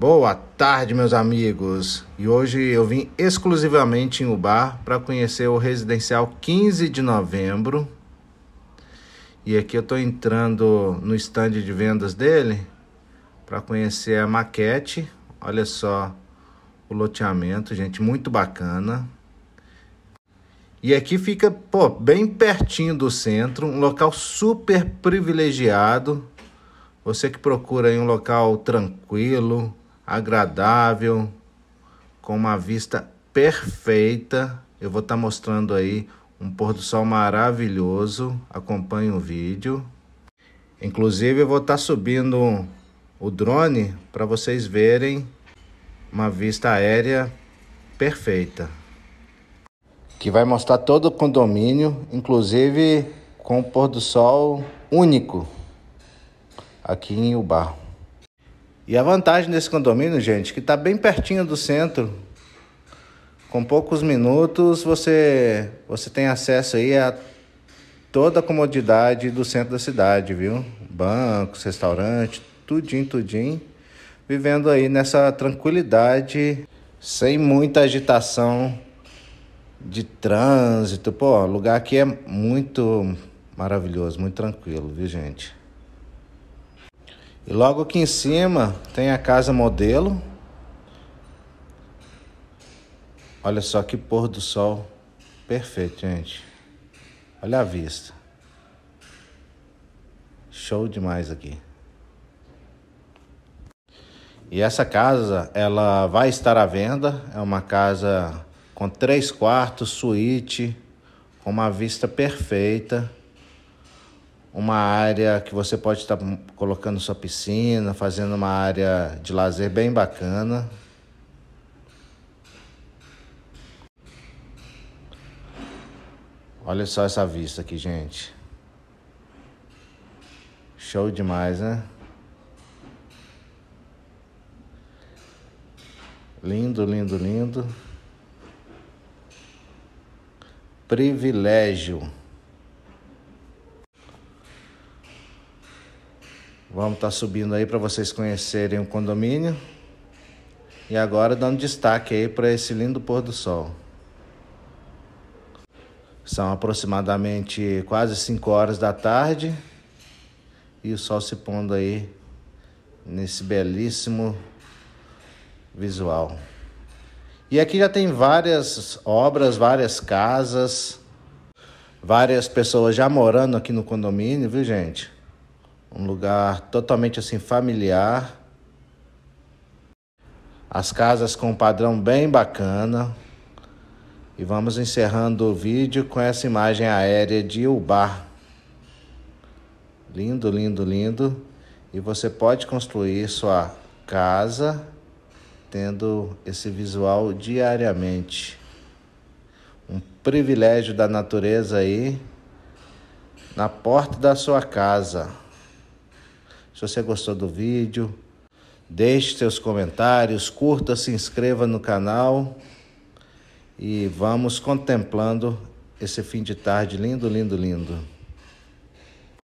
Boa tarde, meus amigos. E hoje eu vim exclusivamente em Ubar para conhecer o residencial 15 de novembro. E aqui eu estou entrando no stand de vendas dele para conhecer a maquete. Olha só o loteamento, gente, muito bacana. E aqui fica, pô, bem pertinho do centro, um local super privilegiado. Você que procura aí um local tranquilo, agradável, com uma vista perfeita. Eu vou estar tá mostrando aí um pôr do sol maravilhoso. Acompanhe o vídeo. Inclusive, eu vou estar tá subindo o drone para vocês verem uma vista aérea perfeita. Que vai mostrar todo o condomínio, inclusive com o pôr do sol único aqui em Ubarro. E a vantagem desse condomínio, gente, que está bem pertinho do centro, com poucos minutos você você tem acesso aí a toda a comodidade do centro da cidade, viu? Bancos, restaurante, tudinho, tudinho, vivendo aí nessa tranquilidade, sem muita agitação de trânsito. Pô, o lugar aqui é muito maravilhoso, muito tranquilo, viu, gente? E logo aqui em cima tem a casa modelo. Olha só que pôr do sol perfeito, gente. Olha a vista. Show demais aqui. E essa casa, ela vai estar à venda. É uma casa com três quartos, suíte, com uma vista perfeita uma área que você pode estar tá colocando sua piscina, fazendo uma área de lazer bem bacana. Olha só essa vista aqui, gente. Show demais, né? Lindo, lindo, lindo. Privilégio. Vamos estar tá subindo aí para vocês conhecerem o condomínio. E agora dando destaque aí para esse lindo pôr do sol. São aproximadamente quase 5 horas da tarde e o sol se pondo aí nesse belíssimo visual. E aqui já tem várias obras, várias casas, várias pessoas já morando aqui no condomínio, viu, gente? um lugar totalmente assim familiar. As casas com um padrão bem bacana. E vamos encerrando o vídeo com essa imagem aérea de Ubar. Lindo, lindo, lindo. E você pode construir sua casa tendo esse visual diariamente. Um privilégio da natureza aí na porta da sua casa. Se você gostou do vídeo, deixe seus comentários, curta, se inscreva no canal e vamos contemplando esse fim de tarde lindo, lindo, lindo.